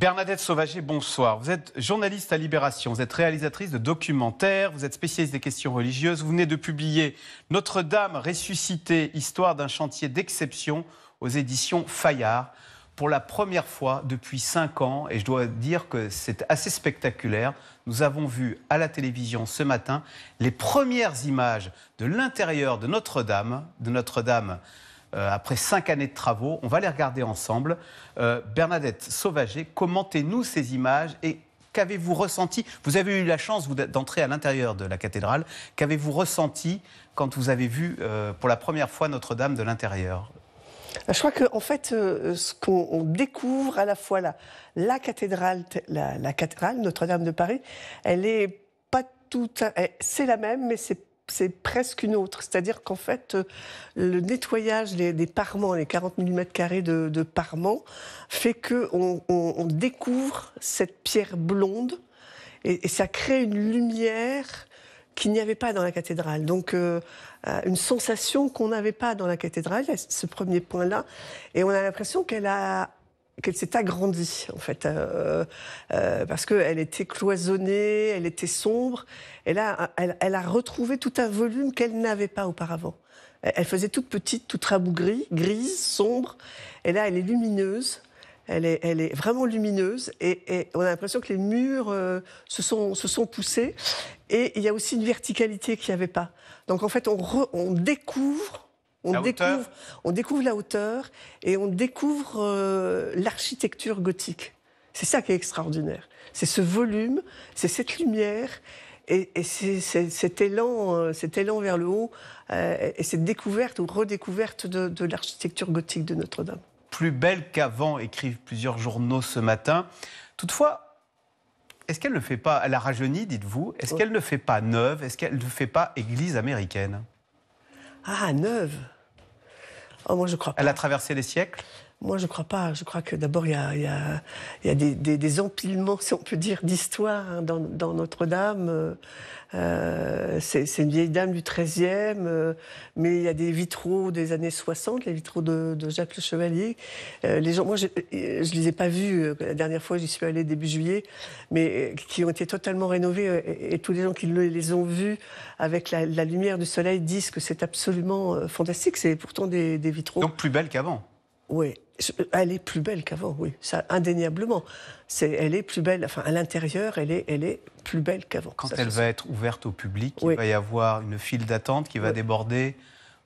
Bernadette Sauvager, bonsoir. Vous êtes journaliste à Libération, vous êtes réalisatrice de documentaires, vous êtes spécialiste des questions religieuses. Vous venez de publier Notre-Dame ressuscitée, histoire d'un chantier d'exception aux éditions Fayard. Pour la première fois depuis cinq ans, et je dois dire que c'est assez spectaculaire, nous avons vu à la télévision ce matin les premières images de l'intérieur de Notre-Dame, de Notre-Dame euh, après cinq années de travaux. On va les regarder ensemble. Euh, Bernadette Sauvager, commentez-nous ces images et qu'avez-vous ressenti Vous avez eu la chance d'entrer à l'intérieur de la cathédrale. Qu'avez-vous ressenti quand vous avez vu euh, pour la première fois Notre-Dame de l'intérieur je crois qu'en en fait, ce qu'on découvre à la fois la, la cathédrale, la, cathédrale Notre-Dame de Paris, elle est pas toute, c'est la même, mais c'est c'est presque une autre. C'est-à-dire qu'en fait, euh, le nettoyage des, parements, les 40 mm de, de parements, fait qu'on on, découvre cette pierre blonde et, ça crée une lumière qu'il n'y avait pas dans la cathédrale. Donc, euh, euh, une sensation qu'on n'avait pas dans la cathédrale, ce premier point-là. Et on a l'impression qu'elle a qu'elle s'est agrandie en fait, euh, euh, parce qu'elle était cloisonnée, elle était sombre, et là, elle, a retrouvé tout un volume qu'elle n'avait pas auparavant. Elle faisait toute petite, toute rabougrie, grise, sombre, et là, elle est lumineuse. Elle est, vraiment lumineuse et, on a l'impression que les murs euh, se, sont, poussés. Et il y a aussi une verticalité qu'il n'y avait pas. Donc en fait, on découvre on découvre, la hauteur et on découvre euh, l'architecture gothique. C'est ça qui est extraordinaire. C'est ce volume, c'est cette lumière et, cet élan, euh, cet élan vers le haut euh, et cette découverte ou redécouverte de, de l'architecture gothique de Notre-Dame. Plus belle qu'avant, écrivent plusieurs journaux ce matin. Toutefois, est-ce qu'elle ne fait pas, elle a rajeuni, dites-vous, est-ce qu'elle ne fait pas neuve, est-ce qu'elle ne fait pas église américaine ah, neuve Oh, moi, je crois Elle a traversé les siècles moi, je ne crois pas. Je crois que d'abord, il y a, des, empilements, si on peut dire, d'histoire hein, dans, Notre-Dame. Euh, c'est une vieille dame du XIIIe, euh, mais il y a des vitraux des années 60, les vitraux de, Jacques Le Chevalier. Euh, les gens, moi, je ne les ai pas vus. La dernière fois, j'y suis allée début juillet, mais qui ont été totalement rénovés. Et, tous les gens qui les ont vus avec la, lumière du soleil disent que c'est absolument fantastique. C'est pourtant des, vitraux. Donc plus belle qu'avant oui. Elle est plus belle qu'avant, oui, ça indéniablement. C'est, elle est plus belle, enfin à l'intérieur, elle est, elle est plus belle qu'avant. Quand elle va être ouverte au public, il va y avoir une file d'attente qui va déborder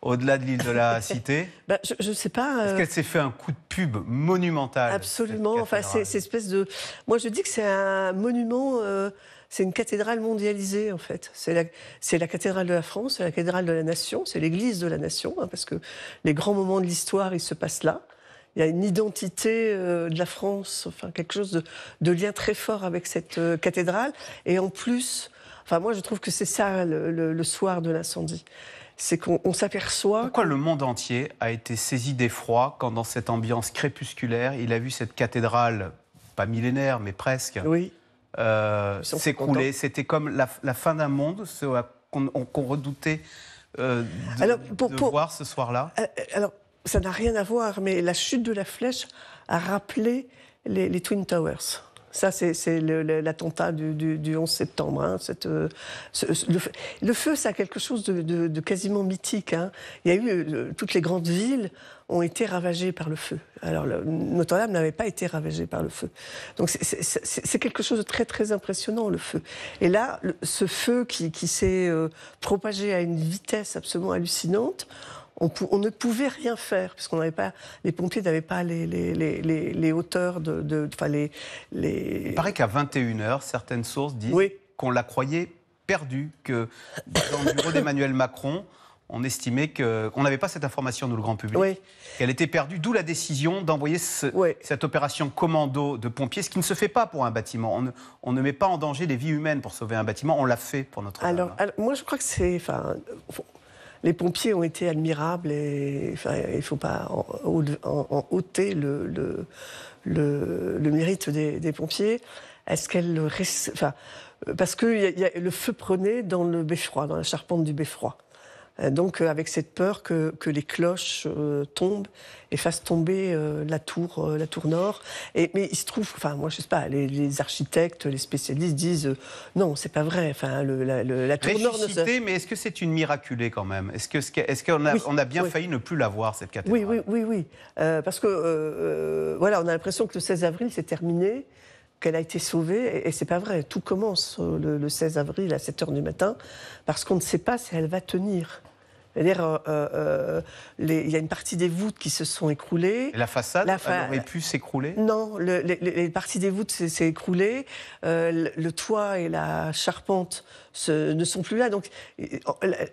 au-delà de l'île de la Cité bah, Je ne sais pas. Est-ce euh, qu'elle s'est fait un coup de pub monumental Absolument. Enfin, c'est, c'est espèce de. Moi, je dis que c'est un monument. Euh, c'est une cathédrale mondialisée en fait. C'est la, cathédrale de la France, c'est la cathédrale de la nation, c'est l'église de la nation, hein, parce que les grands moments de l'histoire, ils se passent là. Il y a une identité euh, de la France, enfin quelque chose de, lien très fort avec cette euh, cathédrale. Et en plus, enfin moi je trouve que c'est ça le, soir de l'incendie c'est qu'on s'aperçoit. Pourquoi le monde entier a été saisi d'effroi quand, dans cette ambiance crépusculaire, il a vu cette cathédrale, pas millénaire, mais presque, oui. Euh, s'écrouler. C'était comme la, fin d'un monde qu'on redoutait euh, de, voir ce soir-là. Euh, alors, ça n'a rien à voir, mais la chute de la flèche a rappelé les Twin Towers. Ça, c'est l'attentat du, 11 septembre. Hein. Euh, le, feu, ça a quelque chose de, quasiment mythique. Hein. Il y a eu euh, toutes les grandes villes ont été ravagées par le feu. Alors Notre-Dame n'avait pas été ravagée par le feu. Donc c'est quelque chose de très très impressionnant le feu. Et là, ce feu qui, s'est euh, propagé à une vitesse absolument hallucinante on, ne pouvait rien faire parce n'avait pas les pompiers n'avaient pas les, les, hauteurs de, de les, Il paraît qu'à 21h, certaines sources disent qu'on la croyait perdue, que dans le bureau d'Emmanuel Macron, on estimait qu'on n'avait pas cette information, nous, le grand public, qu'elle était perdue, d'où la décision d'envoyer cette opération commando de pompiers, ce qui ne se fait pas pour un bâtiment. On ne, met pas en danger les vies humaines pour sauver un bâtiment, on l'a fait pour notre... Alors, moi, je crois que c'est les pompiers ont été admirables et il ne faut pas en, ôter le, le, mérite des, pompiers. Est-ce qu'elle parce que le feu prenait dans le beffroi, dans la charpente du beffroi. Euh, donc euh, avec cette peur que, les cloches euh, tombent et fassent tomber la tour, la tour nord. mais il se trouve, enfin moi je sais pas, les, architectes, les spécialistes disent non, c'est pas vrai. Enfin la, tour nord. Ne... mais est-ce que c'est une miraculée quand même Est-ce que qu'on a, on a bien failli ne plus la voir cette cathédrale Oui, oui, oui, oui. parce que voilà, on a l'impression que le 16 avril c'est terminé qu'elle a été sauvée, et, c'est pas vrai. Tout commence euh, le, 16 avril à 7 h du matin, parce qu'on ne sait pas si elle va tenir. C'est-à-dire, euh, euh, il y a une partie des voûtes qui se sont écroulées. la façade aurait pu s'écrouler Non, les, parties des voûtes s'est écroulée. le, toit et la charpente ne sont plus là. Donc,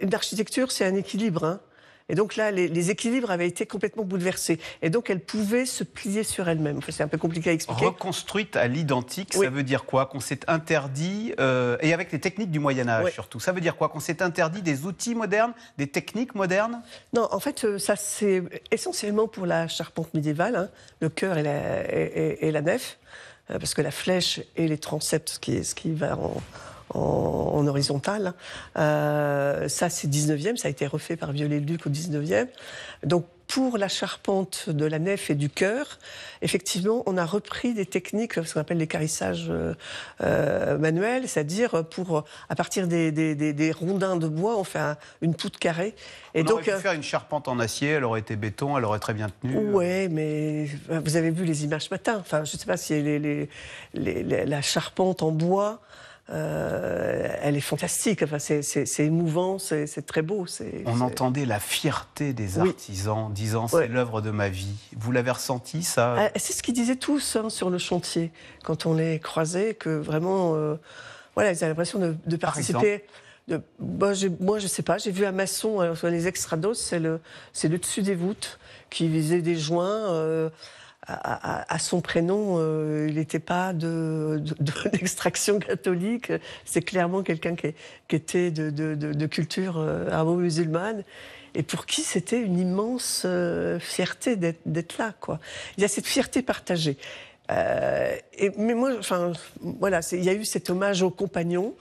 l'architecture, c'est un équilibre. Hein. Et donc là, les, équilibres avaient été complètement bouleversés. Et donc elle pouvait se plier sur elle-même. c'est un peu compliqué à expliquer. Reconstruite à l'identique, ça veut dire quoi Qu'on s'est interdit, euh, et avec les techniques du Moyen Âge surtout, ça veut dire quoi Qu'on s'est interdit des outils modernes, des techniques modernes Non, en fait, euh, ça c'est essentiellement pour la charpente médiévale, hein. le cœur et la, la nef euh, parce que la flèche et les transepts, ce qui, ce qui va en, en, horizontal. Euh, ça, c'est 19e, ça a été refait par Viollet-le-Duc au 19e. Donc, pour la charpente de la nef et du chœur, effectivement, on a repris des techniques, ce qu'on appelle les euh, euh, manuels, c'est-à-dire pour, à partir des, rondins de bois, on fait une poutre carrée. Et on donc, aurait pu euh, faire une charpente en acier, elle aurait été béton, elle aurait très bien tenu. Oui, mais vous avez vu les images ce matin. Enfin, je ne sais pas si la charpente en bois. Euh, elle est fantastique. Enfin, c'est émouvant, c'est très beau. On entendait la fierté des artisans disant c'est l'œuvre de ma vie. Vous l'avez ressenti ça ah, C'est ce qu'ils disaient tous hein, sur le chantier quand on les croisait, que vraiment, euh, voilà, ils avaient l'impression de, de, participer. De, moi, je, moi, je sais pas. J'ai vu un maçon. Euh, soit les extrados, c'est le, c'est le dessus des voûtes qui visait des joints à, son prénom, euh, il n'était pas d'extraction de, catholique. C'est clairement quelqu'un qui, était de, culture euh, arabo-musulmane et pour qui c'était une immense euh, fierté d'être là. Quoi. Il y a cette fierté partagée. Euh, et, mais moi, enfin, voilà, il y a eu cet hommage aux compagnons.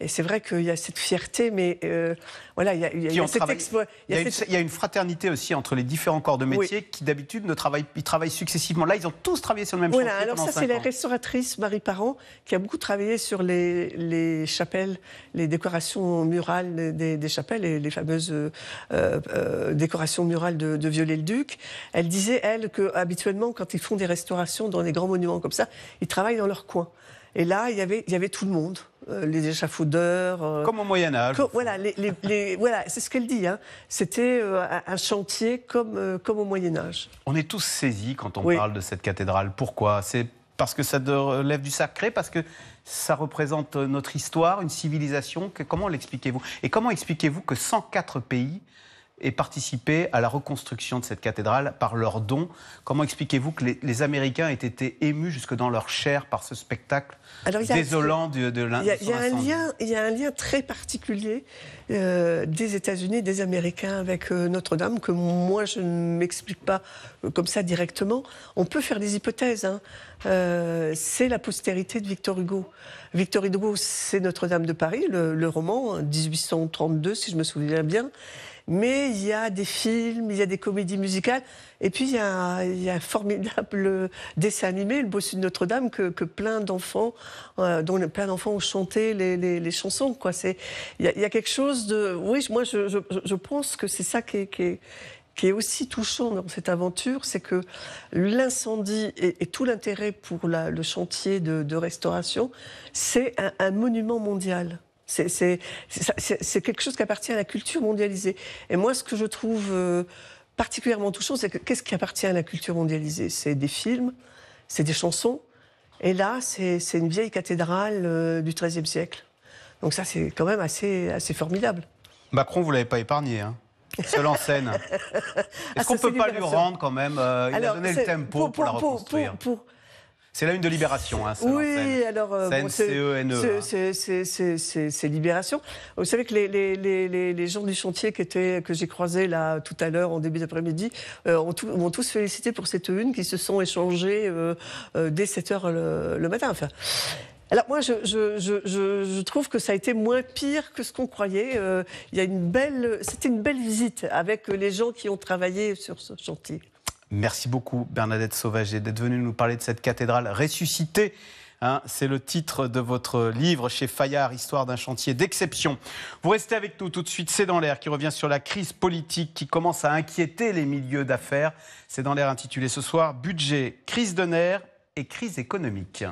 Et c'est vrai qu'il y a cette fierté, mais euh, voilà, il y a, il cette il, y a une, fraternité aussi entre les différents corps de métier qui d'habitude ne travaillent, ils travaillent successivement. Là, ils ont tous travaillé sur le même voilà, Alors ça, c'est la restauratrice Marie Parent qui a beaucoup travaillé sur les, chapelles, les décorations murales des, chapelles et les fameuses euh, euh, décorations murales de, de Viollet-le-Duc. Elle disait elle qu'habituellement quand ils font des restaurations dans des grands monuments comme ça, ils travaillent dans leur coin. Et là, il y avait, y avait tout le monde. Euh, les échafaudeurs. Euh, comme au Moyen Âge. voilà, les, voilà c'est ce qu'elle dit. Hein. C'était euh, un chantier comme, comme au Moyen Âge. On est tous saisis quand on parle de cette cathédrale. Pourquoi C'est parce que ça relève du sacré, parce que ça représente notre histoire, une civilisation. comment l'expliquez-vous Et comment expliquez-vous que 104 pays et participer à la reconstruction de cette cathédrale par leurs dons. Comment expliquez-vous que les, Américains aient été émus jusque dans leur chair par ce spectacle désolant de, de Il y, a un lien très particulier euh, des États-Unis, des Américains avec euh, Notre-Dame que moi je ne m'explique pas euh, comme ça directement. On peut faire des hypothèses. Hein. c'est la postérité de Victor Hugo. Victor Hugo, c'est Notre-Dame de Paris, le, le roman 1832 hein, si je me souviens bien. Mais il y a des films, il y a des comédies musicales, et puis il y a un, formidable dessin animé, Le Bossu de Notre-Dame, que, plein d'enfants, euh, dont plein d'enfants ont chanté les, chansons. il, y a, quelque chose de... Oui, moi je, pense que c'est ça qui est, aussi touchant dans cette aventure, c'est que l'incendie et, tout l'intérêt pour le chantier de, restauration, c'est un monument mondial. C'est quelque chose qui appartient à la culture mondialisée. Et moi, ce que je trouve euh, particulièrement touchant, c'est qu'est-ce qui appartient à la culture mondialisée C'est des films, c'est des chansons. Et là, c'est une vieille cathédrale euh, du XIIIe siècle. Donc ça, c'est quand même assez, formidable. Macron, vous l'avez pas épargné. Hein Seul en scène. Ah, Est-ce qu'on ne peut pas lui rendre quand même euh, Il a donné le tempo pour, pour la reconstruire. Pour, c'est la une de Libération, hein, ça, Oui, alors. e c'est Libération. Vous savez que les, gens du chantier que j'ai croisés là tout à l'heure, en début d'après-midi, euh, ont m'ont tous félicité pour cette une qui se sont échangés euh, euh, dès 7 h le, matin. Enfin. Alors moi, je, trouve que ça a été moins pire que ce qu'on croyait. il y a une belle, c'était une belle visite avec les gens qui ont travaillé sur ce chantier. Merci beaucoup Bernadette Sauvage d'être venue nous parler de cette cathédrale ressuscitée. Hein. c'est le titre de votre livre chez Fayard, Histoire d'un chantier d'exception. Vous restez avec nous tout de suite, c'est dans l'air qui revient sur la crise politique qui commence à inquiéter les milieux d'affaires. C'est dans l'air intitulé ce soir Budget, crise de nerfs et crise économique.